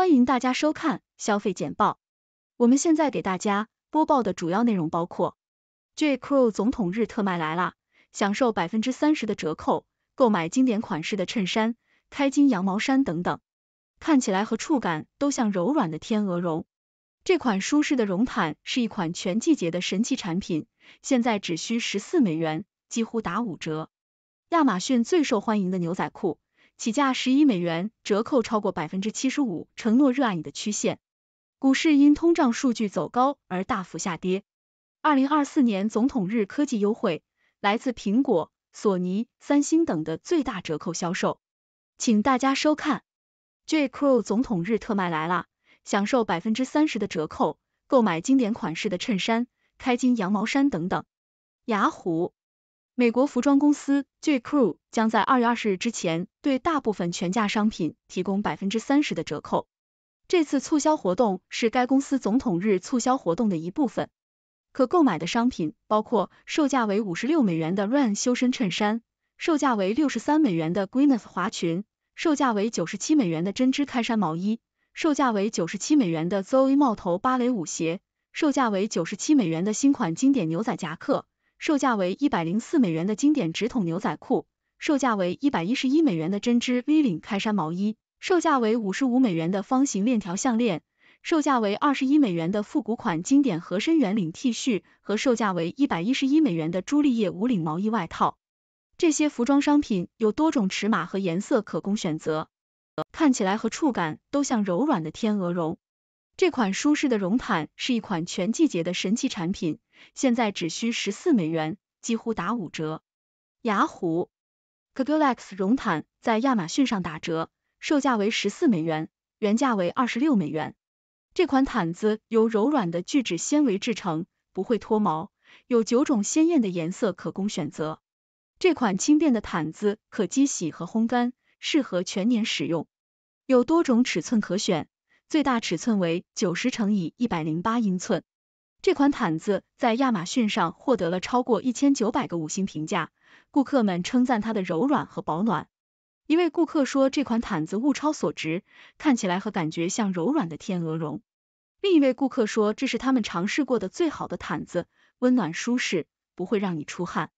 欢迎大家收看消费简报。我们现在给大家播报的主要内容包括：J. Crew 总统日特卖来了，享受百分之三十的折扣，购买经典款式的衬衫、开襟羊毛衫等等，看起来和触感都像柔软的天鹅绒。这款舒适的绒毯是一款全季节的神奇产品，现在只需十四美元，几乎打五折。亚马逊最受欢迎的牛仔裤。起价十一美元，折扣超过百分之七十五，承诺热爱你的曲线。股市因通胀数据走高而大幅下跌。二零二四年总统日科技优惠来自苹果、索尼、三星等的最大折扣销售，请大家收看。J. Crew 总统日特卖来啦，享受百分之三十的折扣，购买经典款式的衬衫、开襟羊毛衫等等。雅虎。美国服装公司 J Crew 将在二月二十日之前对大部分全价商品提供百分之三十的折扣。这次促销活动是该公司总统日促销活动的一部分。可购买的商品包括售价为五十六美元的 Run 修身衬衫，售价为六十三美元的 g w y n e s s 华裙，售价为九十七美元的针织开衫毛衣，售价为九十七美元的 Zoe 帽头芭蕾舞鞋，售价为九十七美元的新款经典牛仔夹克。售价为一百零四美元的经典直筒牛仔裤，售价为一百一十一美元的针织 V 领开衫毛衣，售价为五十五美元的方形链条项链，售价为二十一美元的复古款经典合身圆领 T 恤和售价为一百一十一美元的朱丽叶无领毛衣外套。这些服装商品有多种尺码和颜色可供选择，看起来和触感都像柔软的天鹅绒。这款舒适的绒毯是一款全季节的神奇产品，现在只需十四美元，几乎打五折。雅虎，Gagulax 绒毯在亚马逊上打折，售价为十四美元，原价为二十六美元。这款毯子由柔软的聚酯纤维制成，不会脱毛，有九种鲜艳的颜色可供选择。这款轻便的毯子可机洗和烘干，适合全年使用，有多种尺寸可选。最大尺寸为九十乘以一百零八英寸。这款毯子在亚马逊上获得了超过一千九百个五星评价，顾客们称赞它的柔软和保暖。一位顾客说这款毯子物超所值，看起来和感觉像柔软的天鹅绒。另一位顾客说这是他们尝试过的最好的毯子，温暖舒适，不会让你出汗。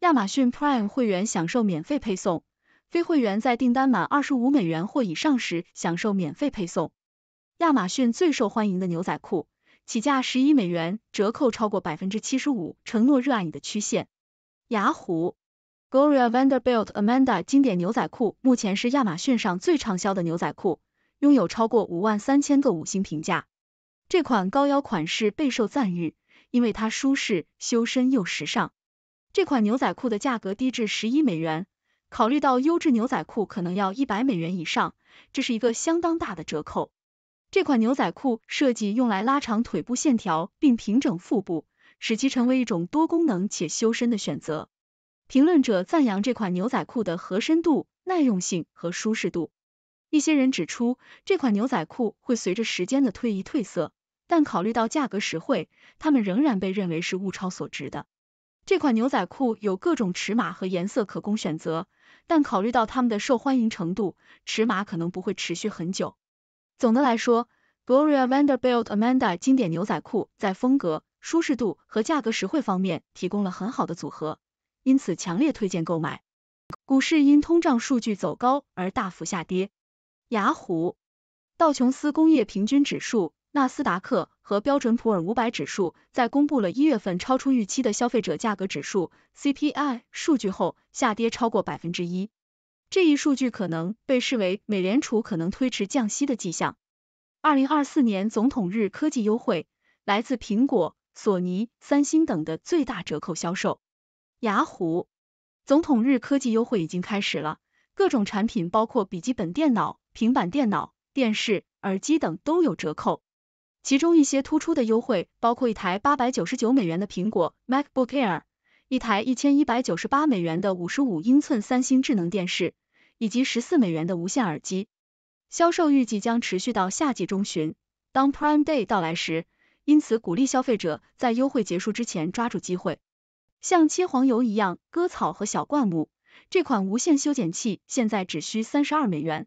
亚马逊 Prime 会员享受免费配送，非会员在订单满二十五美元或以上时享受免费配送。亚马逊最受欢迎的牛仔裤起价十一美元，折扣超过百分之七十五，承诺热爱你的曲线。雅虎 Gloria Vanderbilt Amanda 经典牛仔裤目前是亚马逊上最畅销的牛仔裤，拥有超过五万三千个五星评价。这款高腰款式备受赞誉，因为它舒适、修身又时尚。这款牛仔裤的价格低至十一美元，考虑到优质牛仔裤可能要一百美元以上，这是一个相当大的折扣。这款牛仔裤设计用来拉长腿部线条并平整腹部，使其成为一种多功能且修身的选择。评论者赞扬这款牛仔裤的合身度、耐用性和舒适度。一些人指出，这款牛仔裤会随着时间的推移褪色，但考虑到价格实惠，他们仍然被认为是物超所值的。这款牛仔裤有各种尺码和颜色可供选择，但考虑到他们的受欢迎程度，尺码可能不会持续很久。总的来说，Gloria Vanderbilt Amanda 经典牛仔裤在风格、舒适度和价格实惠方面提供了很好的组合，因此强烈推荐购买。股市因通胀数据走高而大幅下跌，雅虎、道琼斯工业平均指数、纳斯达克和标准普尔五百指数在公布了一月份超出预期的消费者价格指数 （CPI） 数据后，下跌超过百分之一。这一数据可能被视为美联储可能推迟降息的迹象。二零二四年总统日科技优惠来自苹果、索尼、三星等的最大折扣销售。雅虎总统日科技优惠已经开始了，各种产品包括笔记本电脑、平板电脑、电视、耳机等都有折扣。其中一些突出的优惠包括一台八百九十九美元的苹果 MacBook Air。一台一千一百九十八美元的五十五英寸三星智能电视，以及十四美元的无线耳机，销售预计将持续到夏季中旬，当 Prime Day 到来时，因此鼓励消费者在优惠结束之前抓住机会，像切黄油一样割草和小灌木。这款无线修剪器现在只需三十二美元。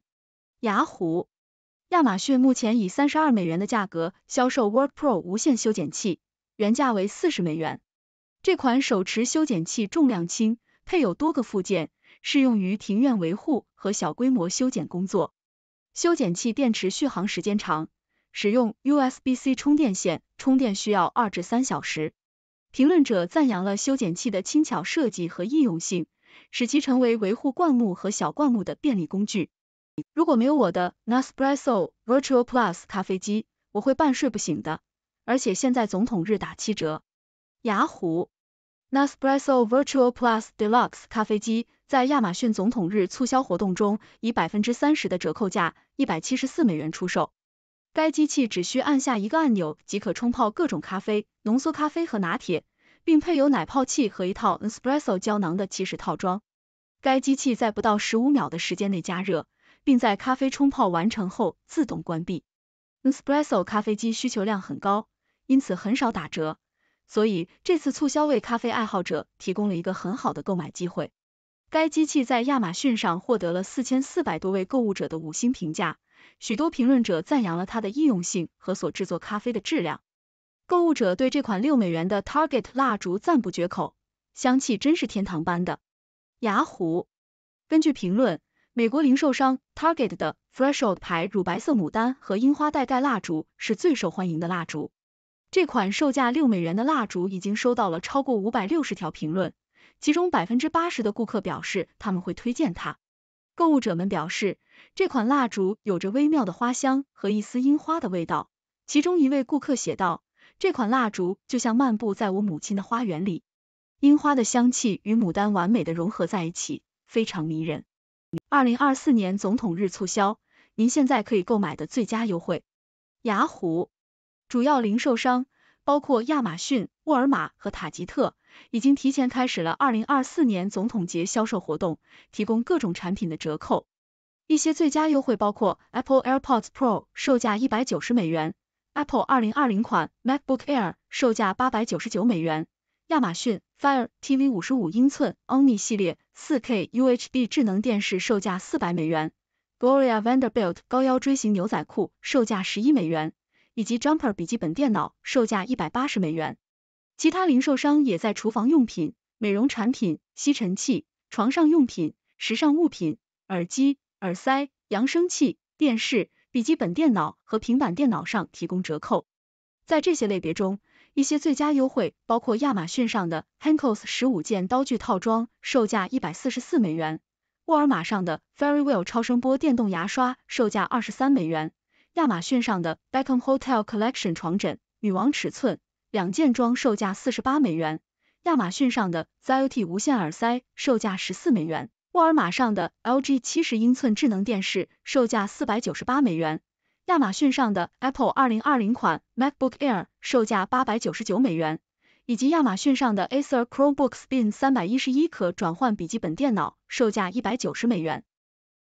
雅虎、亚马逊目前以三十二美元的价格销售 Work Pro 无线修剪器，原价为四十美元。这款手持修剪器重量轻，配有多个附件，适用于庭院维护和小规模修剪工作。修剪器电池续航时间长，使用 USB-C 充电线充电需要二至三小时。评论者赞扬了修剪器的轻巧设计和易用性，使其成为维护灌木和小灌木的便利工具。如果没有我的 Nespresso v i r t u a l Plus 咖啡机，我会半睡不醒的。而且现在总统日打七折。雅虎 Nespresso Virtual Plus Deluxe 咖啡机在亚马逊总统日促销活动中以百分之三十的折扣价一百七十四美元出售。该机器只需按下一个按钮即可冲泡各种咖啡、浓缩咖啡和拿铁，并配有奶泡器和一套 Nespresso 胶囊的起始套装。该机器在不到十五秒的时间内加热，并在咖啡冲泡完成后自动关闭。Nespresso 咖啡机需求量很高，因此很少打折。所以这次促销为咖啡爱好者提供了一个很好的购买机会。该机器在亚马逊上获得了四千四百多位购物者的五星评价，许多评论者赞扬了它的易用性和所制作咖啡的质量。购物者对这款六美元的 Target 蜡烛赞不绝口，香气真是天堂般的。雅虎根据评论，美国零售商 Target 的 f r e s h o l d 牌乳白色牡丹和樱花带盖蜡烛是最受欢迎的蜡烛。这款售价六美元的蜡烛已经收到了超过五百六十条评论，其中百分之八十的顾客表示他们会推荐它。购物者们表示，这款蜡烛有着微妙的花香和一丝樱花的味道。其中一位顾客写道：“这款蜡烛就像漫步在我母亲的花园里，樱花的香气与牡丹完美的融合在一起，非常迷人。”二零二四年总统日促销，您现在可以购买的最佳优惠，雅虎。主要零售商包括亚马逊、沃尔玛和塔吉特，已经提前开始了二零二四年总统节销售活动，提供各种产品的折扣。一些最佳优惠包括 Apple AirPods Pro，售价一百九十美元；Apple 二零二零款 MacBook Air，售价八百九十九美元；亚马逊 Fire TV 五十五英寸 Omni 系列四 K UHD 智能电视，售价四百美元；Gloria Vanderbilt 高腰锥形牛仔裤，售价十一美元。以及 Jumper 笔记本电脑，售价一百八十美元。其他零售商也在厨房用品、美容产品、吸尘器、床上用品、时尚物品、耳机、耳塞、扬声器、电视、笔记本电脑和平板电脑上提供折扣。在这些类别中，一些最佳优惠包括亚马逊上的 h e n k o s 十五件刀具套装，售价一百四十四美元；沃尔玛上的 Fairywell 超声波电动牙刷，售价二十三美元。亚马逊上的 Beckham Hotel Collection 床枕，女王尺寸，两件装，售价四十八美元。亚马逊上的 z o t 无线耳塞，售价十四美元。沃尔玛上的 LG 七十英寸智能电视，售价四百九十八美元。亚马逊上的 Apple 二零二零款 MacBook Air，售价八百九十九美元。以及亚马逊上的 Acer Chromebook Spin 三百一十一可转换笔记本电脑，售价一百九十美元。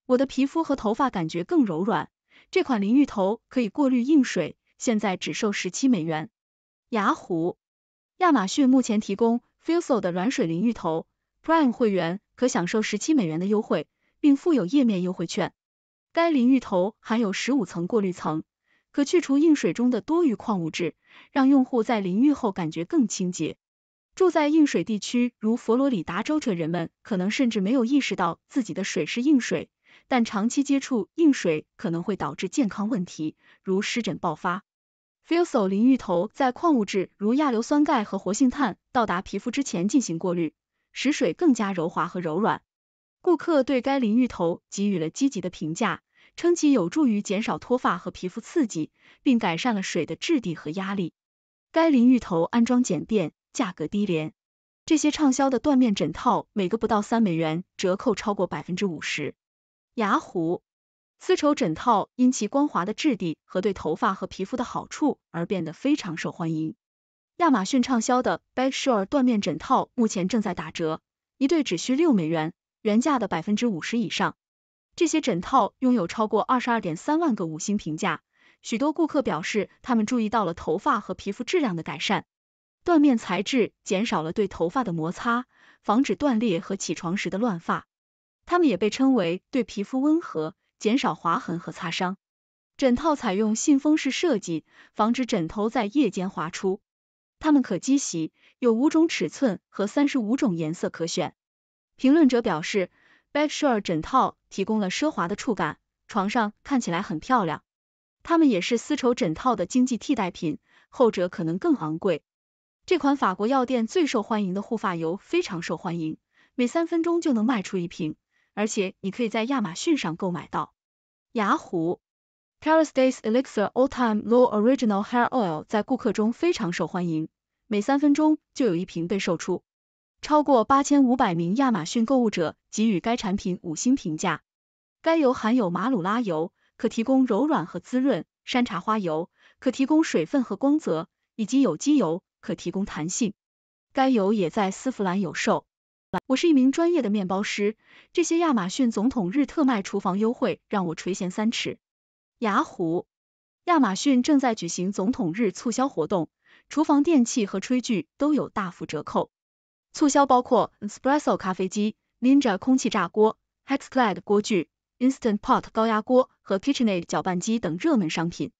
我的皮肤和头发感觉更柔软。这款淋浴头可以过滤硬水，现在只售十七美元。雅虎、亚马逊目前提供 f u s o 的软水淋浴头，Prime 会员可享受十七美元的优惠，并附有页面优惠券。该淋浴头含有十五层过滤层，可去除硬水中的多余矿物质，让用户在淋浴后感觉更清洁。住在硬水地区，如佛罗里达州的人们，可能甚至没有意识到自己的水是硬水。但长期接触硬水可能会导致健康问题，如湿疹爆发。f u s o l 淋浴头在矿物质如亚硫酸钙和活性炭到达皮肤之前进行过滤，使水更加柔滑和柔软。顾客对该淋浴头给予了积极的评价，称其有助于减少脱发和皮肤刺激，并改善了水的质地和压力。该淋浴头安装简便，价格低廉。这些畅销的缎面枕套每个不到三美元，折扣超过百分之五十。雅虎，丝绸枕套因其光滑的质地和对头发和皮肤的好处而变得非常受欢迎。亚马逊畅销的 b c d s h o r e 断面枕套目前正在打折，一对只需六美元，原价的百分之五十以上。这些枕套拥有超过二十二点三万个五星评价，许多顾客表示他们注意到了头发和皮肤质量的改善。缎面材质减少了对头发的摩擦，防止断裂和起床时的乱发。它们也被称为对皮肤温和，减少划痕和擦伤。枕套采用信封式设计，防止枕头在夜间滑出。它们可机洗，有五种尺寸和三十五种颜色可选。评论者表示，Bachar e 枕套提供了奢华的触感，床上看起来很漂亮。它们也是丝绸枕套的经济替代品，后者可能更昂贵。这款法国药店最受欢迎的护发油非常受欢迎，每三分钟就能卖出一瓶。而且你可以在亚马逊上购买到雅虎 Kerastase Elixir All Time Low Original Hair Oil，在顾客中非常受欢迎，每三分钟就有一瓶被售出，超过八千五百名亚马逊购物者给予该产品五星评价。该油含有马鲁拉油，可提供柔软和滋润；山茶花油可提供水分和光泽，以及有机油可提供弹性。该油也在丝芙兰有售。我是一名专业的面包师，这些亚马逊总统日特卖厨房优惠让我垂涎三尺。雅虎，亚马逊正在举行总统日促销活动，厨房电器和炊具都有大幅折扣。促销包括 espresso 咖啡机、Ninja 空气炸锅、Hexclad 锅具、Instant Pot 高压锅和 Kitchenaid 搅拌机等热门商品，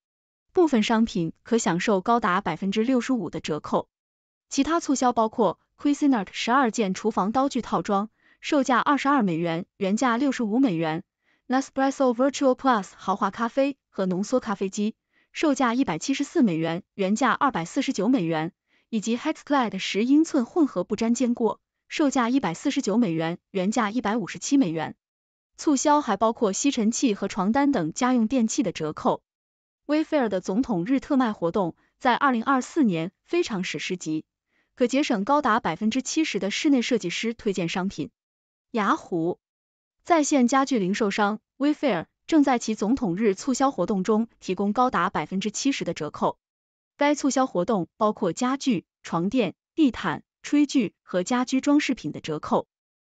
部分商品可享受高达百分之六十五的折扣。其他促销包括。u i s c e n a r t 十二件厨房刀具套装，售价二十二美元，原价六十五美元；Nespresso Virtual Plus 豪华咖啡和浓缩咖啡机，售价一百七十四美元，原价二百四十九美元；以及 h e x c l i d e 十英寸混合不粘煎锅，售价一百四十九美元，原价一百五十七美元。促销还包括吸尘器和床单等家用电器的折扣。Wayfair 的总统日特卖活动在二零二四年非常史诗级。可节省高达百分之七十的室内设计师推荐商品。雅虎在线家具零售商 Wayfair 正在其总统日促销活动中提供高达百分之七十的折扣。该促销活动包括家具、床垫、地毯、炊具和家居装饰品的折扣。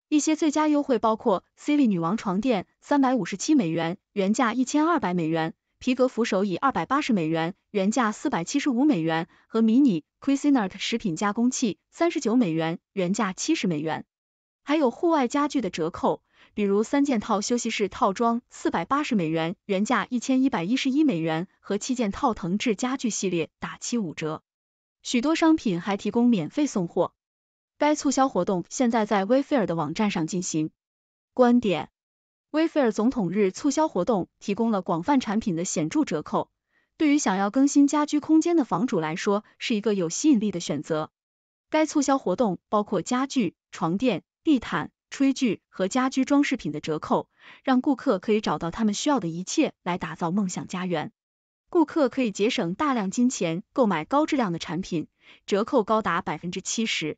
一些最佳优惠包括 Cilly 女王床垫三百五十七美元，原价一千二百美元。皮革扶手椅二百八十美元，原价四百七十五美元；和迷你 cuisinart 食品加工器三十九美元，原价七十美元。还有户外家具的折扣，比如三件套休息室套装四百八十美元，原价一千一百一十一美元；和七件套藤制家具系列打七五折。许多商品还提供免费送货。该促销活动现在在 Wayfair 的网站上进行。观点。威菲尔总统日促销活动提供了广泛产品的显著折扣，对于想要更新家居空间的房主来说是一个有吸引力的选择。该促销活动包括家具、床垫、地毯、炊具和家居装饰品的折扣，让顾客可以找到他们需要的一切来打造梦想家园。顾客可以节省大量金钱购买高质量的产品，折扣高达百分之七十。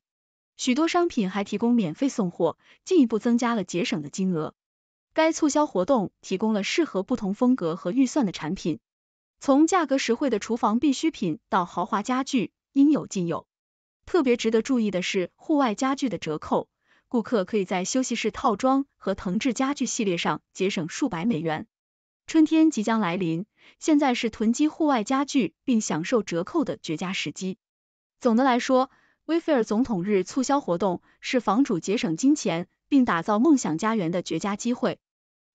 许多商品还提供免费送货，进一步增加了节省的金额。该促销活动提供了适合不同风格和预算的产品，从价格实惠的厨房必需品到豪华家具应有尽有。特别值得注意的是，户外家具的折扣，顾客可以在休息室套装和藤制家具系列上节省数百美元。春天即将来临，现在是囤积户外家具并享受折扣的绝佳时机。总的来说，威菲尔总统日促销活动是房主节省金钱并打造梦想家园的绝佳机会。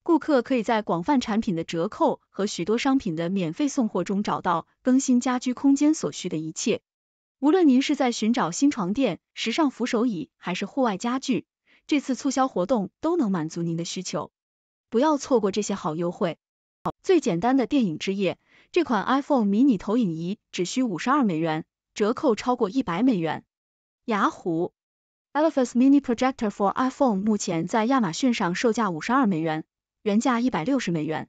顾客可以在广泛产品的折扣和许多商品的免费送货中找到更新家居空间所需的一切。无论您是在寻找新床垫、时尚扶手椅，还是户外家具，这次促销活动都能满足您的需求。不要错过这些好优惠。最简单的电影之夜，这款 iPhone 迷你投影仪只需五十二美元，折扣超过一百美元。雅虎，Elephant Mini Projector for iPhone 目前在亚马逊上售价五十二美元。原价一百六十美元，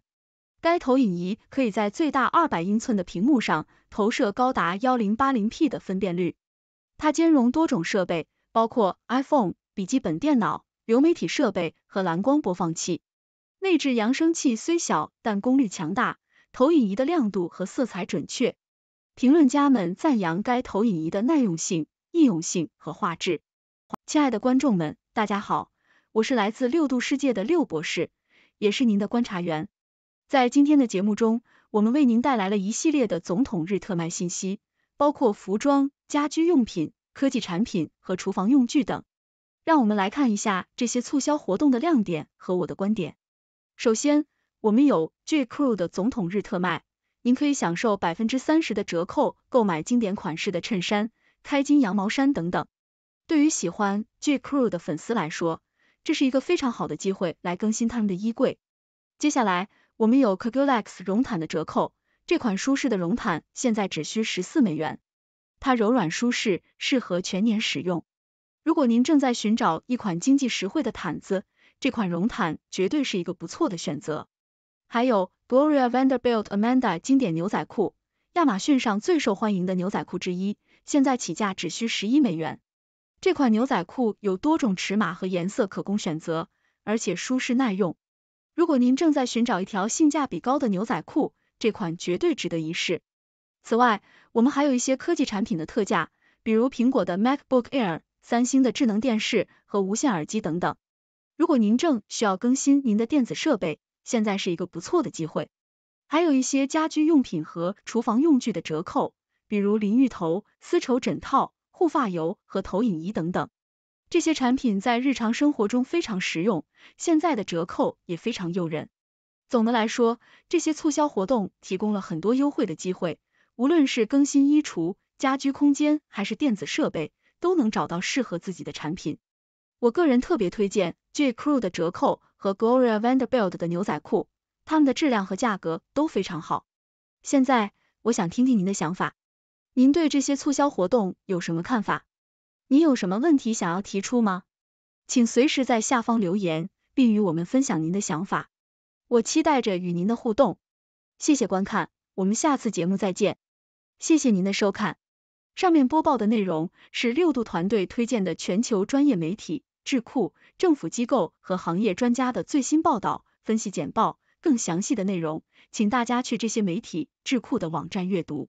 该投影仪可以在最大二百英寸的屏幕上投射高达幺零八零 P 的分辨率。它兼容多种设备，包括 iPhone、笔记本电脑、流媒体设备和蓝光播放器。内置扬声器虽小，但功率强大。投影仪的亮度和色彩准确。评论家们赞扬该投影仪的耐用性、易用性和画质。亲爱的观众们，大家好，我是来自六度世界的六博士。也是您的观察员，在今天的节目中，我们为您带来了一系列的总统日特卖信息，包括服装、家居用品、科技产品和厨房用具等。让我们来看一下这些促销活动的亮点和我的观点。首先，我们有 J Crew 的总统日特卖，您可以享受百分之三十的折扣购买经典款式的衬衫、开襟羊毛衫等等。对于喜欢 J Crew 的粉丝来说，这是一个非常好的机会来更新他们的衣柜。接下来，我们有 Cagulax 绒毯的折扣，这款舒适的绒毯现在只需十四美元，它柔软舒适，适合全年使用。如果您正在寻找一款经济实惠的毯子，这款绒毯绝对是一个不错的选择。还有 Gloria Vanderbilt Amanda 经典牛仔裤，亚马逊上最受欢迎的牛仔裤之一，现在起价只需十一美元。这款牛仔裤有多种尺码和颜色可供选择，而且舒适耐用。如果您正在寻找一条性价比高的牛仔裤，这款绝对值得一试。此外，我们还有一些科技产品的特价，比如苹果的 MacBook Air、三星的智能电视和无线耳机等等。如果您正需要更新您的电子设备，现在是一个不错的机会。还有一些家居用品和厨房用具的折扣，比如淋浴头、丝绸枕套。护发油和投影仪等等，这些产品在日常生活中非常实用，现在的折扣也非常诱人。总的来说，这些促销活动提供了很多优惠的机会，无论是更新衣橱、家居空间还是电子设备，都能找到适合自己的产品。我个人特别推荐 J Crew 的折扣和 Gloria Vanderbilt 的牛仔裤，它们的质量和价格都非常好。现在，我想听听您的想法。您对这些促销活动有什么看法？您有什么问题想要提出吗？请随时在下方留言，并与我们分享您的想法。我期待着与您的互动。谢谢观看，我们下次节目再见。谢谢您的收看。上面播报的内容是六度团队推荐的全球专业媒体、智库、政府机构和行业专家的最新报道、分析简报。更详细的内容，请大家去这些媒体、智库的网站阅读。